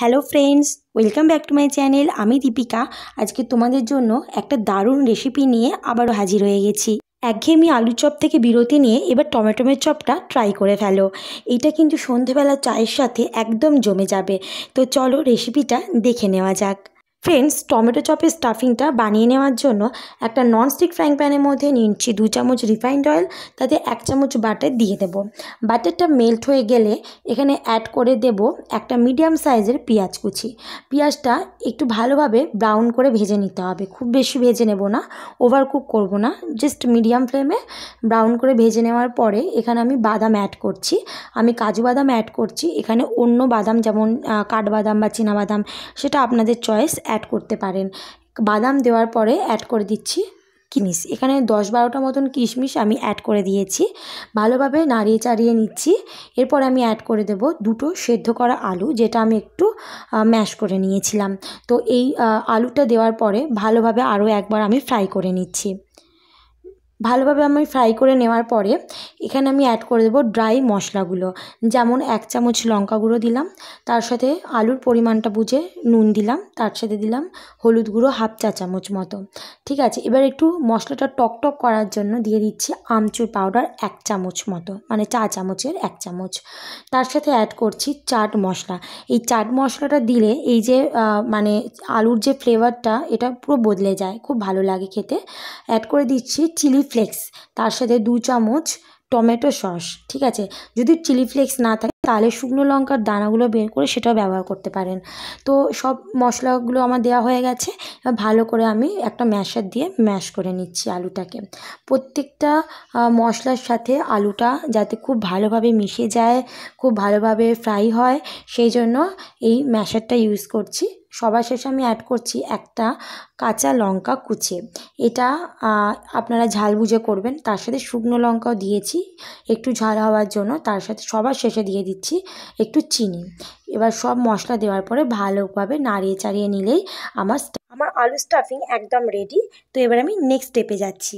Hello friends welcome back to my channel আমি দীপিকা আজকে তোমাদের জন্য একটা দারুণ রেসিপি নিয়ে আবারও হাজির হয়ে গেছি একঘেয়েমি আলু চপ থেকে বিরতি নিয়ে এবার টমেটোমের চপটা ট্রাই করে ফেলো এটা কিন্তু সন্ধেবেলা চায়ের সাথে একদম জমে যাবে তো চলো রেসিপিটা দেখে নেওয়া যাক ফ্রেন্ডস টমেটো চপের স্টাফিংটা বানিয়ে নেওয়ার জন্য একটা ননস্টিক ফ্রাইং প্যানের মধ্যে নিচ্ছি দু চামচ রিফাইন্ড অয়েল তাতে এক চামচ বাটার দিয়ে দেব বাটারটা মেল্ট হয়ে গেলে এখানে অ্যাড করে দেব একটা মিডিয়াম সাইজের পেঁয়াজ কুচি পেঁয়াজটা একটু ভালোভাবে ব্রাউন করে ভেজে নিতে হবে খুব বেশি ভেজে নেব না ওভার কুক করবো না জাস্ট মিডিয়াম ফ্লেমে ব্রাউন করে ভেজে নেওয়ার পরে এখানে আমি বাদাম অ্যাড করছি আমি কাজু বাদাম অ্যাড করছি এখানে অন্য বাদাম যেমন কাঠবাদাম বা বাদাম সেটা আপনাদের চয়েস অ্যাড করতে পারেন বাদাম দেওয়ার পরে অ্যাড করে দিচ্ছি কিনিস এখানে দশ বারোটা মতন কিশমিশ আমি অ্যাড করে দিয়েছি ভালোভাবে নাড়িয়ে চাড়িয়ে নিচ্ছি এরপর আমি অ্যাড করে দেব দুটো সেদ্ধ করা আলু যেটা আমি একটু ম্যাশ করে নিয়েছিলাম তো এই আলুটা দেওয়ার পরে ভালোভাবে আরও একবার আমি ফ্রাই করে নিচ্ছি ভালোভাবে আমি ফ্রাই করে নেওয়ার পরে এখানে আমি অ্যাড করে দেবো ড্রাই মশলাগুলো যেমন এক চামচ লঙ্কা গুঁড়ো দিলাম তার সাথে আলুর পরিমাণটা বুঝে নুন দিলাম তার সাথে দিলাম হলুদ গুঁড়ো হাফ চা চামচ মতো ঠিক আছে এবার একটু মশলাটা টকটক করার জন্য দিয়ে দিচ্ছি আমচুর পাউডার এক চামচ মতো মানে চা চামচের এক চামচ তার সাথে অ্যাড করছি চাট মশলা এই চাট মশলাটা দিলে এই যে মানে আলুর যে ফ্লেভারটা এটা পুরো বদলে যায় খুব ভালো লাগে খেতে অ্যাড করে দিচ্ছি চিলি ফ্লেক্স তার সাথে দু চামচ টমেটো সস ঠিক আছে যদি চিলি ফ্লেক্স না থাকে তাহলে শুকনো লঙ্কার দানাগুলো বের করে সেটাও ব্যবহার করতে পারেন তো সব মশলাগুলো আমার দেওয়া হয়ে গেছে ভালো করে আমি একটা ম্যাশার দিয়ে ম্যাশ করে নিচ্ছি আলুটাকে প্রত্যেকটা মশলার সাথে আলুটা যাতে খুব ভালোভাবে মিশে যায় খুব ভালোভাবে ফ্রাই হয় সেই জন্য এই ম্যাশারটা ইউজ করছি সবার শেষে আমি অ্যাড করছি একটা কাঁচা লঙ্কা কুচে এটা আপনারা ঝাল বুঝে করবেন তার সাথে শুকনো লঙ্কাও দিয়েছি একটু ঝাল হওয়ার জন্য তার সাথে সবার শেষে দিয়ে দিচ্ছি একটু চিনি এবার সব মশলা দেওয়ার পরে ভালোভাবে নাড়িয়ে চাড়িয়ে নিলেই আমার আমার আলু স্টাফিং একদম রেডি তো এবার আমি নেক্সট স্টেপে যাচ্ছি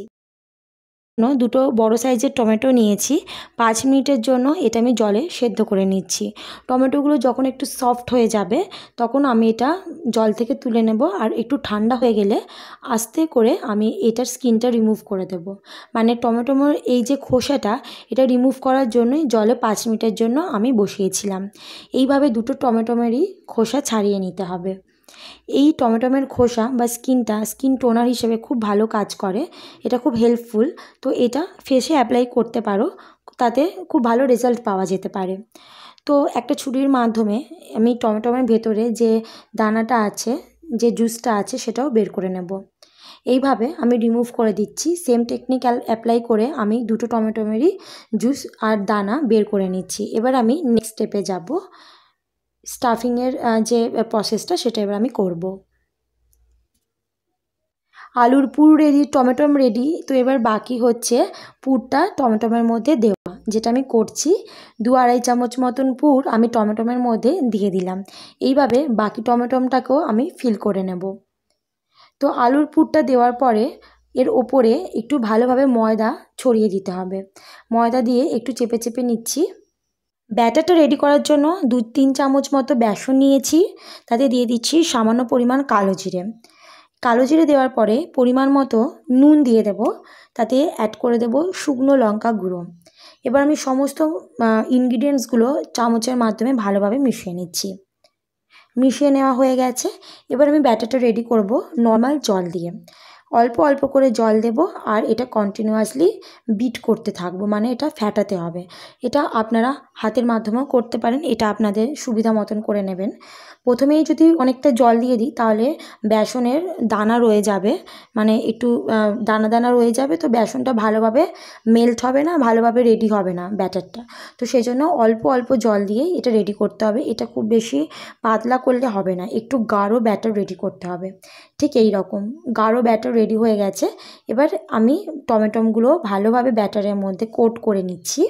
জন্য দুটো বড় সাইজের টমেটো নিয়েছি পাঁচ মিনিটের জন্য এটা আমি জলে সেদ্ধ করে নিচ্ছি টমেটোগুলো যখন একটু সফট হয়ে যাবে তখন আমি এটা জল থেকে তুলে নেব আর একটু ঠান্ডা হয়ে গেলে আস্তে করে আমি এটার স্কিনটা রিমুভ করে দেব মানে টমেটোমোর এই যে খোসাটা এটা রিমুভ করার জন্যই জলে পাঁচ মিনিটের জন্য আমি বসিয়েছিলাম এইভাবে দুটো টমেটোমেরই খোসা ছাড়িয়ে নিতে হবে এই টমেটোমের খোসা বা স্কিনটা স্কিন টোনার হিসেবে খুব ভালো কাজ করে এটা খুব হেল্পফুল তো এটা ফেসে অ্যাপ্লাই করতে পারো তাতে খুব ভালো রেজাল্ট পাওয়া যেতে পারে তো একটা ছুরির মাধ্যমে আমি টমেটোমের ভেতরে যে দানাটা আছে যে জুসটা আছে সেটাও বের করে নেব এইভাবে আমি রিমুভ করে দিচ্ছি সেম টেকনিক অ্যাপ্লাই করে আমি দুটো টমেটোমেরই জুস আর দানা বের করে নিচ্ছি এবার আমি নেক্সট স্টেপে যাব স্টাফিংয়ের যে প্রসেসটা সেটা এবার আমি করব। আলুর পুর রেডি টমেটোম রেডি তো এবার বাকি হচ্ছে পুরটা টমেটোমের মধ্যে দেওয়া যেটা আমি করছি দু আড়াই চামচ মতন পুর আমি টমেটোমের মধ্যে দিয়ে দিলাম এইভাবে বাকি টমেটোমটাকেও আমি ফিল করে নেব তো আলুর পুরটা দেওয়ার পরে এর ওপরে একটু ভালোভাবে ময়দা ছড়িয়ে দিতে হবে ময়দা দিয়ে একটু চেপে চেপে নিচ্ছি ব্যাটারটা রেডি করার জন্য দু তিন চামচ মতো বেসন নিয়েছি তাতে দিয়ে দিচ্ছি সামান্য পরিমাণ কালো জিরে কালো জিরে দেওয়ার পরে পরিমাণ মতো নুন দিয়ে দেব তাতে অ্যাড করে দেব শুকনো লঙ্কা গুঁড়ো এবার আমি সমস্ত ইনগ্রিডিয়েন্টসগুলো চামচের মাধ্যমে ভালোভাবে মিশিয়ে নিচ্ছি মিশিয়ে নেওয়া হয়ে গেছে এবার আমি ব্যাটারটা রেডি করব নর্মাল জল দিয়ে অল্প অল্প করে জল দেব আর এটা কন্টিনিউয়াসলি বিট করতে থাকবো মানে এটা ফ্যাটাতে হবে এটা আপনারা হাতের মাধ্যমেও করতে পারেন এটা আপনাদের সুবিধা মতন করে নেবেন প্রথমেই যদি অনেকটা জল দিয়ে দিই তাহলে বেসনের দানা রয়ে যাবে মানে একটু দানা দানা রয়ে যাবে তো বেসনটা ভালোভাবে মেল্ট হবে না ভালোভাবে রেডি হবে না ব্যাটারটা তো সেই জন্য অল্প অল্প জল দিয়েই এটা রেডি করতে হবে এটা খুব বেশি পাতলা করলে হবে না একটু গাঢ় ব্যাটার রেডি করতে হবে ঠিক এই রকম গাঢ় ব্যাটার রেডি হয়ে গেছে এবার আমি টমেটোমগুলো ভালোভাবে ব্যাটারের মধ্যে কোট করে নিচ্ছি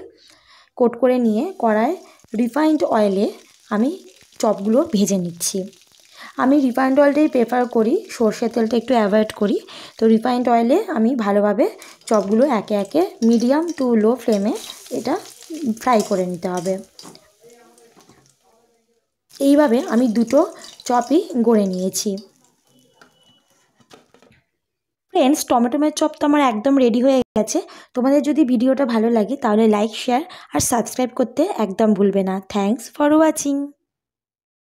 কোট করে নিয়ে কড়ায় রিফাইন্ড অয়েলে আমি চপগুলো ভেজে নিচ্ছি আমি রিফাইন্ড অয়েলটাই প্রেফার করি সর্ষের তেলটা একটু অ্যাভয়েড করি তো রিফাইন্ড অয়েলে আমি ভালোভাবে চপগুলো একে একে মিডিয়াম টু লো ফ্লেমে এটা ফ্রাই করে নিতে হবে এইভাবে আমি দুটো চপই গড়ে নিয়েছি ফ্রেন্ডস টমেটোমের চপ তো আমার একদম রেডি হয়ে গেছে তোমাদের যদি ভিডিওটা ভালো লাগে তাহলে লাইক শেয়ার আর সাবস্ক্রাইব করতে একদম ভুলবে না থ্যাংকস ফর ওয়াচিং